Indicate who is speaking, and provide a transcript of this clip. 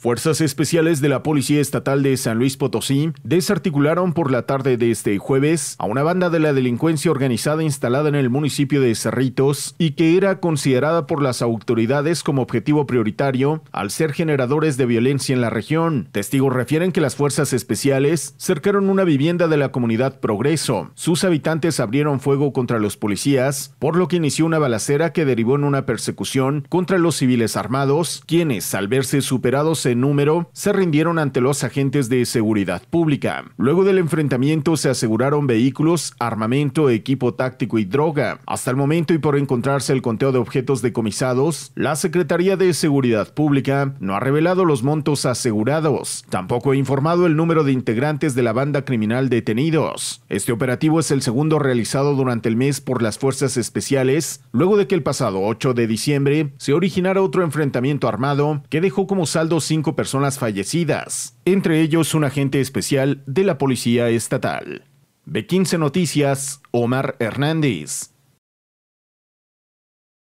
Speaker 1: Fuerzas especiales de la Policía Estatal de San Luis Potosí desarticularon por la tarde de este jueves a una banda de la delincuencia organizada instalada en el municipio de Cerritos y que era considerada por las autoridades como objetivo prioritario al ser generadores de violencia en la región. Testigos refieren que las fuerzas especiales cercaron una vivienda de la comunidad Progreso. Sus habitantes abrieron fuego contra los policías, por lo que inició una balacera que derivó en una persecución contra los civiles armados, quienes al verse superados número se rindieron ante los agentes de seguridad pública. Luego del enfrentamiento se aseguraron vehículos, armamento, equipo táctico y droga. Hasta el momento y por encontrarse el conteo de objetos decomisados, la Secretaría de Seguridad Pública no ha revelado los montos asegurados, tampoco ha informado el número de integrantes de la banda criminal detenidos. Este operativo es el segundo realizado durante el mes por las fuerzas especiales, luego de que el pasado 8 de diciembre se originara otro enfrentamiento armado que dejó como saldo cinco personas fallecidas, entre ellos un agente especial de la Policía Estatal. De 15 Noticias, Omar Hernández.